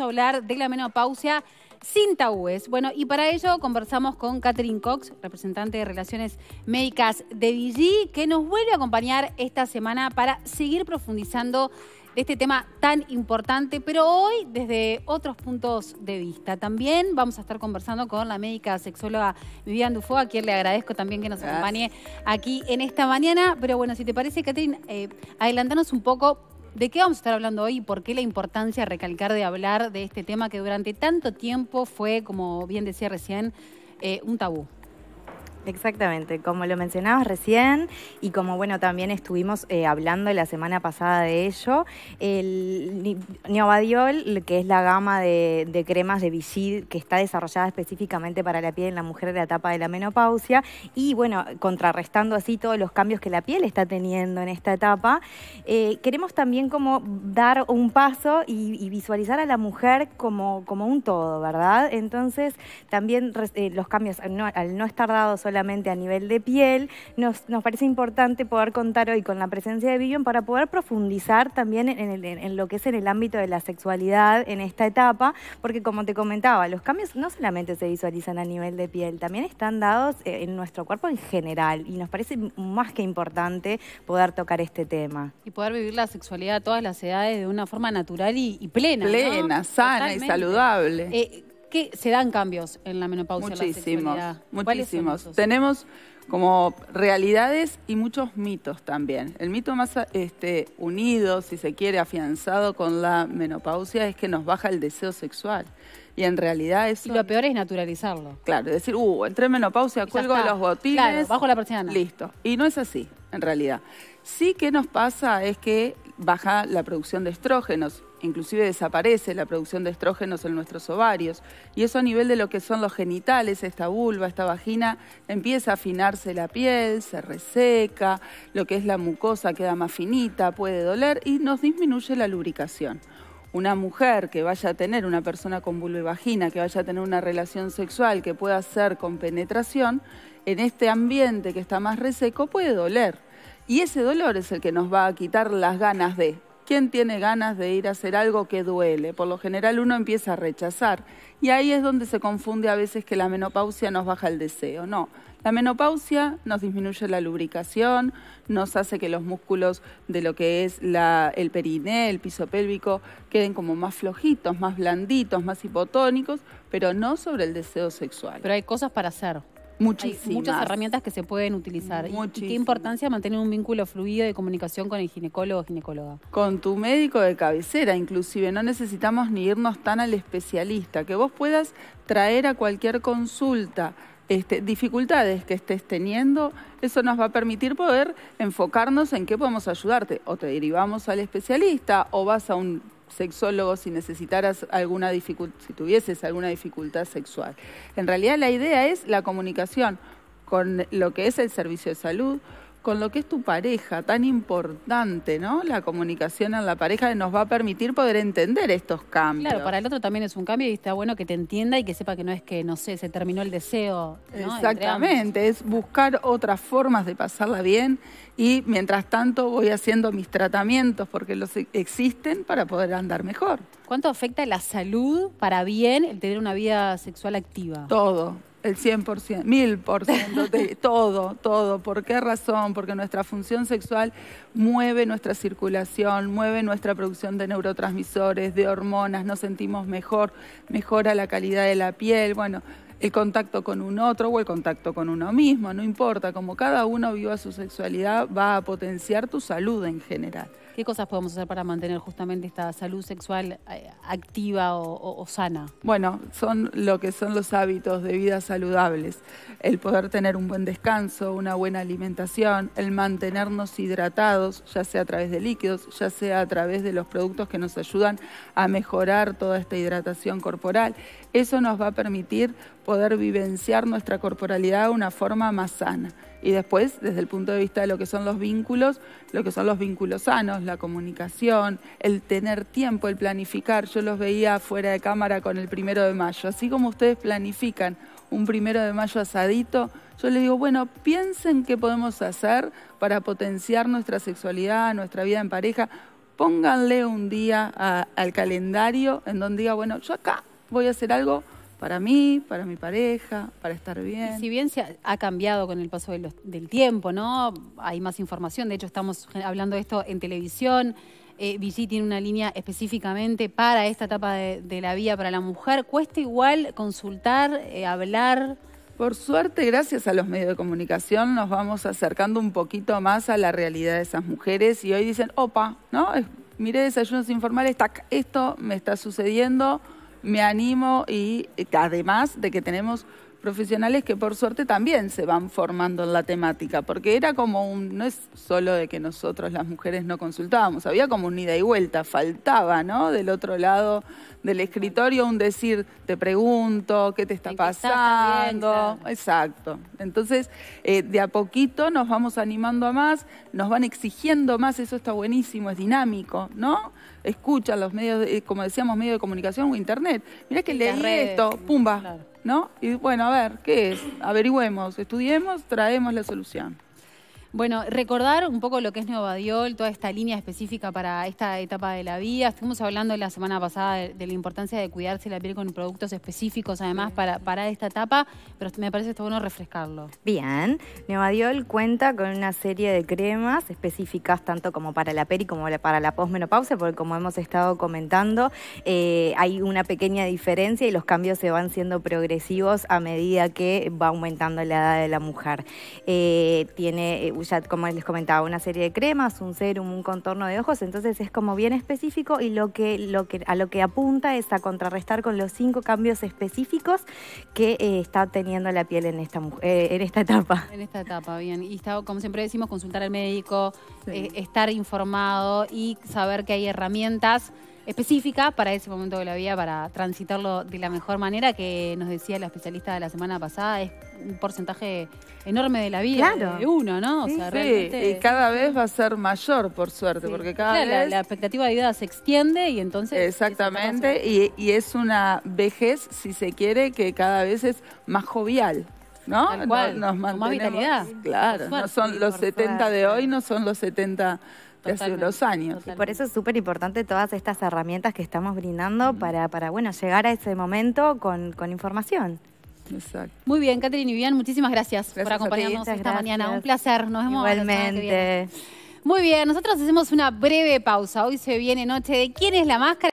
a hablar de la menopausia sin tabúes. Bueno, y para ello conversamos con Catherine Cox, representante de Relaciones Médicas de DG, que nos vuelve a acompañar esta semana para seguir profundizando este tema tan importante, pero hoy desde otros puntos de vista. También vamos a estar conversando con la médica sexóloga Vivian Dufo, a quien le agradezco también que nos acompañe aquí en esta mañana. Pero bueno, si te parece, Catherine, eh, adelantanos un poco ¿De qué vamos a estar hablando hoy y por qué la importancia recalcar de hablar de este tema que durante tanto tiempo fue, como bien decía recién, eh, un tabú? Exactamente, como lo mencionabas recién y como bueno también estuvimos eh, hablando la semana pasada de ello, el Neovadiol, que es la gama de, cremas de Vigil que está desarrollada específicamente para la piel en la mujer de la etapa de la menopausia y bueno, contrarrestando así todos los cambios que la piel está teniendo en esta etapa, eh, queremos también como dar un paso y, visualizar a la mujer como, como un todo, ¿verdad? Entonces también eh, los cambios al no, estar dado solamente a nivel de piel, nos, parece importante poder contar hoy con la presencia de Vivian para poder profundizar también en, lo que es en el ámbito de la sexualidad en esta etapa, porque como te comentaba, los cambios no solamente se visualizan a nivel de piel, también están dados eh, en nuestro cuerpo en general y nos parece más que importante poder tocar este tema. Y poder vivir la sexualidad a todas las edades de una forma natural y, plena. Plena, sana y saludable. Eh, que se dan cambios en la menopausia. Muchísimos, muchísimos. Tenemos como realidades y muchos mitos también. El mito más este, unido, si se quiere, afianzado con la menopausia es que nos baja el deseo sexual. Y en realidad es. Y lo peor es naturalizarlo. Claro, decir, uh, entré en menopausia, cuelgo los botines... bajo la persiana. Listo. Y no es así, en realidad. Sí que nos pasa es que baja la producción de estrógenos inclusive desaparece la producción de estrógenos en nuestros ovarios. Y eso a nivel de lo que son los genitales, esta vulva, esta vagina, empieza a afinarse la piel, se reseca, lo que es la mucosa queda más finita, puede doler y nos disminuye la lubricación. Una mujer que vaya a tener, una persona con vulva y vagina, que vaya a tener una relación sexual que pueda ser con penetración, en este ambiente que está más reseco puede doler. Y ese dolor es el que nos va a quitar las ganas de. ¿Quién tiene ganas de ir a hacer algo que duele? Por lo general uno empieza a rechazar. Y ahí es donde se confunde a veces que la menopausia nos baja el deseo. No, la menopausia nos disminuye la lubricación, nos hace que los músculos de lo que es el periné, el piso pélvico, queden como más flojitos, más blanditos, más hipotónicos, pero no sobre el deseo sexual. Pero hay cosas para hacer. Muchísimas. muchas herramientas que se pueden utilizar. ¿Y qué importancia mantener un vínculo fluido de comunicación con el ginecólogo o ginecóloga? Con tu médico de cabecera, inclusive. No necesitamos ni irnos tan al especialista. Que vos puedas traer a cualquier consulta este, dificultades que estés teniendo, eso nos va a permitir poder enfocarnos en qué podemos ayudarte. O te derivamos al especialista o vas a un sexólogo si necesitaras alguna dificultad, si tuvieses alguna dificultad sexual. En realidad la idea es la comunicación con lo que es el servicio de salud, con lo que es tu pareja, tan importante, ¿no? La comunicación a la pareja nos va a permitir poder entender estos cambios. Claro, para el otro también es un cambio y está bueno que te entienda y que sepa que no es que, no sé, se terminó el deseo. Exactamente, es buscar otras formas de pasarla bien y mientras tanto voy haciendo mis tratamientos porque los e, existen para poder andar mejor. ¿Cuánto afecta la salud para bien el tener una vida sexual activa? Todo, el 100%, 1000% de todo, todo. ¿Por qué razón? Porque nuestra función sexual mueve nuestra circulación, mueve nuestra producción de neurotransmisores, de hormonas, nos sentimos mejor, mejora la calidad de la piel. Bueno, el contacto con un otro o el contacto con uno mismo, no importa, como cada uno viva su sexualidad va a potenciar tu salud en general. ¿Qué cosas podemos hacer para mantener justamente esta salud sexual eh, activa o, o, sana? Bueno, son lo que son los hábitos de vida saludables. El poder tener un buen descanso, una buena alimentación, el mantenernos hidratados, ya sea a través de líquidos, ya sea a través de los productos que nos ayudan a mejorar toda esta hidratación corporal. Eso nos va a permitir poder vivenciar nuestra corporalidad de una forma más sana. Y después, desde el punto de vista de lo que son los vínculos, lo que son los vínculos sanos, la comunicación, el tener tiempo, el planificar. Yo los veía fuera de cámara con el primero de mayo. Así como ustedes planifican un primero de mayo asadito, yo les digo, bueno, piensen qué podemos hacer para potenciar nuestra sexualidad, nuestra vida en pareja. Pónganle un día al calendario en donde diga, bueno, yo acá voy a hacer algo para mí, para mi pareja, para estar bien. si bien se ha cambiado con el paso del tiempo, ¿no? Hay más información, de hecho estamos hablando de esto en televisión. Eh, tiene una línea específicamente para esta etapa de, la vida para la mujer. ¿Cuesta igual consultar, eh, hablar? Por suerte, gracias a los medios de comunicación, nos vamos acercando un poquito más a la realidad de esas mujeres y hoy dicen, opa, ¿no? Miré desayunos informales, tac, esto me está sucediendo me animo y eh, además de que tenemos profesionales que por suerte también se van formando en la temática, porque era como un, no es solo de que nosotros las mujeres no consultábamos, había como un ida y vuelta, faltaba, ¿no? Del otro lado del escritorio un decir, te pregunto, ¿qué te está pasando? Exacto. Entonces, eh, de a poquito nos vamos animando a más, nos van exigiendo más, eso está buenísimo, es dinámico, ¿no? escucha los medios, eh, como decíamos, medios de comunicación o internet. Mirá que le redes, esto, pumba, ¿no? Y bueno, a ver, ¿qué es? Averigüemos, estudiemos, traemos la solución. Bueno, recordar un poco lo que es Neovadiol, toda esta línea específica para esta etapa de la vida. Estuvimos hablando la semana pasada de, la importancia de cuidarse la piel con productos específicos, además, para, para esta etapa, pero me parece que está bueno refrescarlo. Bien, Neovadiol cuenta con una serie de cremas específicas tanto como para la peri como para la posmenopausa, porque como hemos estado comentando, eh, hay una pequeña diferencia y los cambios se van siendo progresivos a medida que va aumentando la edad de la mujer. Eh, tiene como les comentaba, una serie de cremas, un serum, un contorno de ojos, entonces es como bien específico y lo que, lo que, a lo que apunta es a contrarrestar con los cinco cambios específicos que eh, está teniendo la piel en esta, eh, en esta etapa. En esta etapa, bien. Y está, como siempre decimos, consultar al médico, eh, estar informado y saber que hay herramientas específica para ese momento de la vida, para transitarlo de la mejor manera que nos decía la especialista de la semana pasada, es un porcentaje enorme de la vida de uno, ¿no? Sí, sí. y cada vez va a ser mayor, por suerte, porque cada vez... La, expectativa de vida se extiende y entonces... Exactamente, y, es una vejez, si se quiere, que cada vez es más jovial. ¿no? nos, más vitalidad. Claro, no son los 70 de hoy, no son los 70 hace unos años. Por eso es súper importante todas estas herramientas que estamos brindando para, para bueno, llegar a ese momento con, información. Exacto. Muy bien, Catherine y Vivian, muchísimas gracias, por acompañarnos esta mañana. Un placer, nos vemos. Igualmente. Muy bien, nosotros hacemos una breve pausa. Hoy se viene Noche de ¿Quién es la máscara?